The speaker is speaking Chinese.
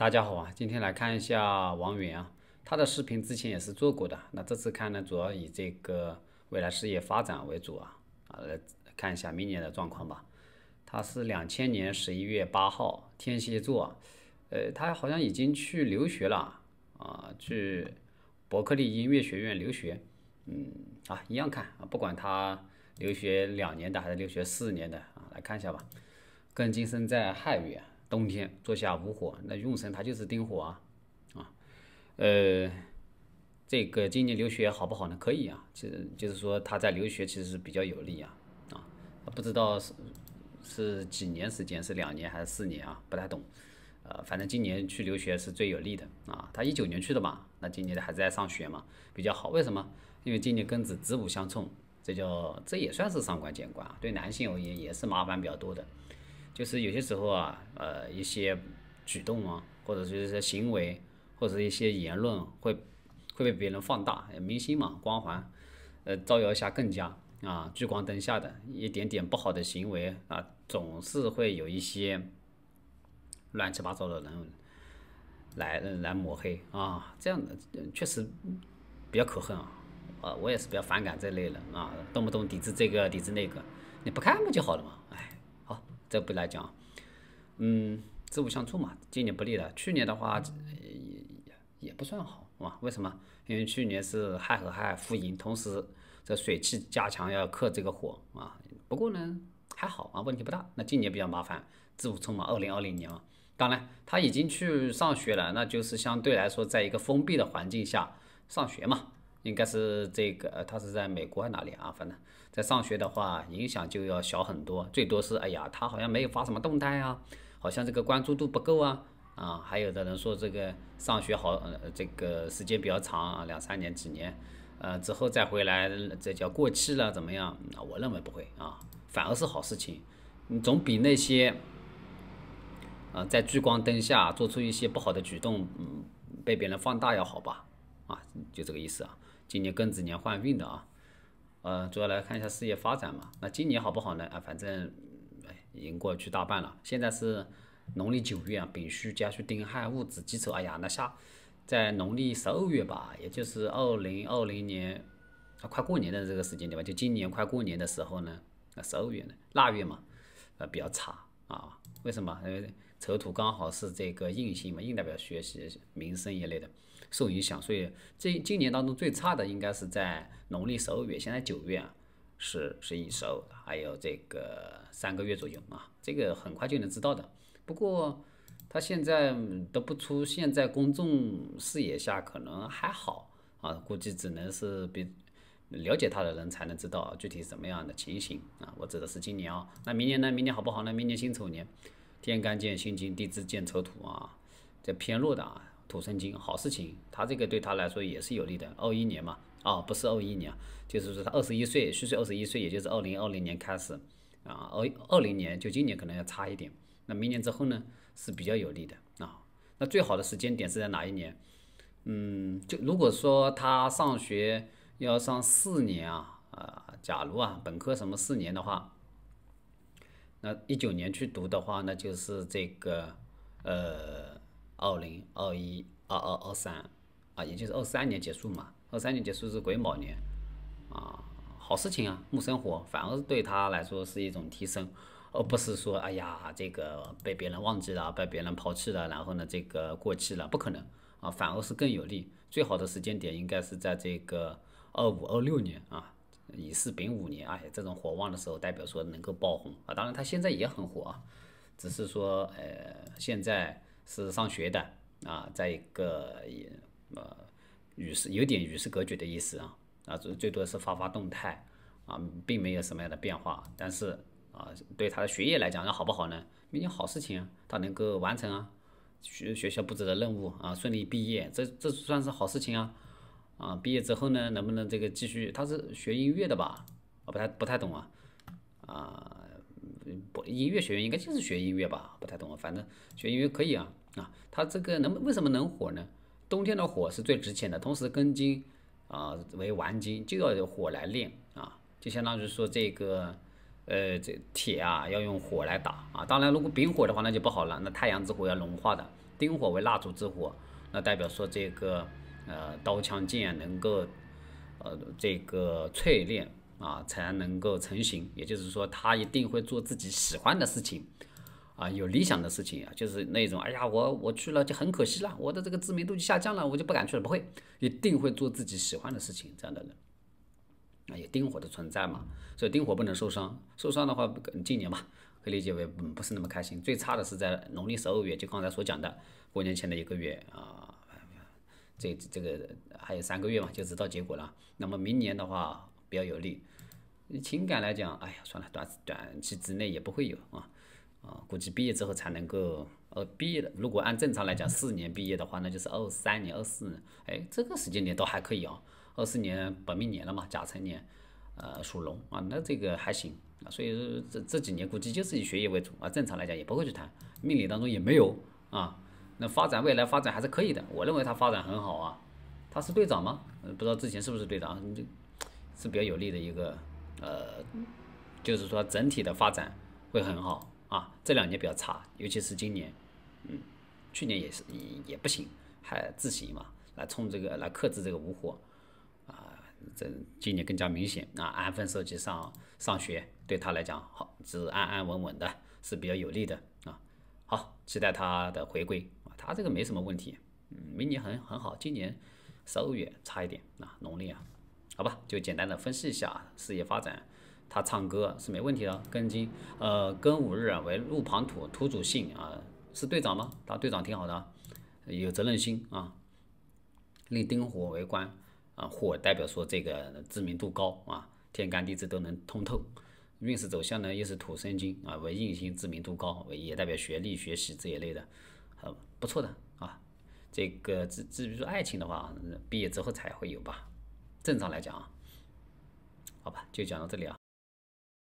大家好啊，今天来看一下王源啊，他的视频之前也是做过的，那这次看呢，主要以这个未来事业发展为主啊，啊来看一下明年的状况吧。他是两千年十一月八号天蝎座，呃，他好像已经去留学了啊，去伯克利音乐学院留学，嗯啊，一样看啊，不管他留学两年的还是留学四年的啊，来看一下吧。个人今生在汉源。冬天坐下无火，那用神他就是丁火啊，啊，呃，这个今年留学好不好呢？可以啊，其实就是说他在留学其实是比较有利啊，啊，不知道是是几年时间，是两年还是四年啊？不太懂，呃，反正今年去留学是最有利的啊。他一九年去的嘛，那今年还在上学嘛，比较好。为什么？因为今年庚子子午相冲，这叫这也算是上官见官啊，对男性而言也是麻烦比较多的。就是有些时候啊，呃，一些举动啊，或者就一些行为，或者一些言论，会会被别人放大。明星嘛，光环，呃，招摇一下更加啊，聚光灯下的，一点点不好的行为啊，总是会有一些乱七八糟的人来来抹黑啊。这样的确实比较可恨啊，啊，我也是比较反感这类人啊，动不动抵制这个抵制那个，你不看不就好了嘛，哎。这不来讲，嗯，自午相冲嘛，今年不利的。去年的话也也不算好，啊。为什么？因为去年是亥和亥复寅，同时这水气加强要克这个火啊。不过呢，还好啊，问题不大。那今年比较麻烦，自午冲嘛，二零二零年嘛。当然，他已经去上学了，那就是相对来说，在一个封闭的环境下上学嘛。应该是这个，他是在美国哪里啊？反正在上学的话，影响就要小很多。最多是，哎呀，他好像没有发什么动态啊，好像这个关注度不够啊，啊，还有的人说这个上学好，这个时间比较长啊，两三年几年，呃，之后再回来，这叫过气了怎么样？我认为不会啊，反而是好事情，你总比那些，呃，在聚光灯下做出一些不好的举动，嗯，被别人放大要好吧？啊，就这个意思啊。今年庚子年换运的啊，呃，主要来看一下事业发展嘛。那今年好不好呢？啊，反正，哎，已经过去大半了。现在是农历九月啊，丙戌、甲戌、丁亥、戊子、己丑。哎呀，那下在农历十二月吧，也就是二零二零年，啊，快过年的这个时间点吧，就今年快过年的时候呢，十二月呢，腊月嘛，啊，比较差啊。为什么？因为丑土刚好是这个印星嘛，印代表学习、民生一类的。受影响，所以这今年当中最差的应该是在农历十二月，现在九月啊，是是已熟，还有这个三个月左右啊，这个很快就能知道的。不过他现在都不出现在公众视野下，可能还好啊，估计只能是比了解他的人才能知道具体什么样的情形啊。我指的是今年啊，那明年呢？明年好不好呢？明年辛丑年，天干见辛金，地支见丑土啊，这偏弱的啊。土生金，好事情，他这个对他来说也是有利的。二一年嘛，啊，不是二一年，就是说他二十一岁虚岁二十一岁，也就是二零二零年开始，啊，二二零年就今年可能要差一点，那明年之后呢是比较有利的啊。那最好的时间点是在哪一年？嗯，就如果说他上学要上四年啊，啊，假如啊本科什么四年的话，那一九年去读的话，那就是这个呃。二零二一、二二、二三，啊，也就是二三年结束嘛。二三年结束是癸卯年，啊，好事情啊，木生火，反而对他来说是一种提升，而不是说哎呀，这个被别人忘记了，被别人抛弃了，然后呢，这个过气了，不可能啊，反而是更有利。最好的时间点应该是在这个二五、二六年啊，乙巳、丙午年，哎，这种火旺的时候，代表说能够爆红啊。当然，他现在也很火啊，只是说呃，现在。是上学的啊，在一个也呃与世有点与世隔绝的意思啊，啊最最多是发发动态啊，并没有什么样的变化，但是啊对他的学业来讲要好不好呢？毕竟好事情啊，他能够完成啊学学校布置的任务啊，顺利毕业，这这算是好事情啊啊毕业之后呢，能不能这个继续？他是学音乐的吧？我不太不太懂啊啊不音乐学院应该就是学音乐吧？不太懂啊，反正学音乐可以啊。啊，它这个能为什么能火呢？冬天的火是最值钱的，同时根金啊为顽金，就要有火来炼啊，就相当于说这个呃这铁啊要用火来打啊。当然，如果丙火的话那就不好了，那太阳之火要融化的。丁火为蜡烛之火，那代表说这个呃刀枪剑能够呃这个淬炼啊才能够成型，也就是说他一定会做自己喜欢的事情。啊，有理想的事情啊，就是那种，哎呀，我我去了就很可惜了，我的这个知名度就下降了，我就不敢去了，不会，一定会做自己喜欢的事情，这样的人，啊，有丁火的存在嘛，所以丁火不能受伤，受伤的话，今年吧，可以理解为不不是那么开心，最差的是在农历十二月，就刚才所讲的过年前的一个月啊，这这个还有三个月嘛，就知道结果了。那么明年的话比较有利，情感来讲，哎呀，算了，短短期之内也不会有啊。啊，估计毕业之后才能够，呃，毕业的，如果按正常来讲，四年毕业的话，那就是二三年、二四年。哎，这个时间点倒还可以啊。二四年本命年了嘛，甲辰年，呃，属龙啊，那这个还行啊。所以说这这几年估计就是以学业为主啊。正常来讲也不会去谈命理当中也没有啊。那发展未来发展还是可以的，我认为他发展很好啊。他是队长吗？不知道之前是不是队长，是比较有利的一个，呃，就是说整体的发展会很好。啊，这两年比较差，尤其是今年，嗯，去年也是也也不行，还自行嘛，来冲这个来克制这个无火，啊，这今年更加明显。那安分守己上上学对他来讲好，是安安稳稳的，是比较有利的啊。好，期待他的回归啊，他这个没什么问题，嗯，明年很很好，今年十二月差一点啊，农历啊，好吧，就简单的分析一下事业发展。他唱歌是没问题的，庚金，呃，庚午日为路旁土，土主性啊，是队长吗？当队长挺好的，有责任心啊。令丁火为官啊，火代表说这个知名度高啊，天干地支都能通透，运势走向呢又是土生金啊，为硬性知名度高，也代表学历、学习这一类的，很不错的啊。这个至至于说爱情的话，毕业之后才会有吧。正常来讲啊，好吧，就讲到这里啊。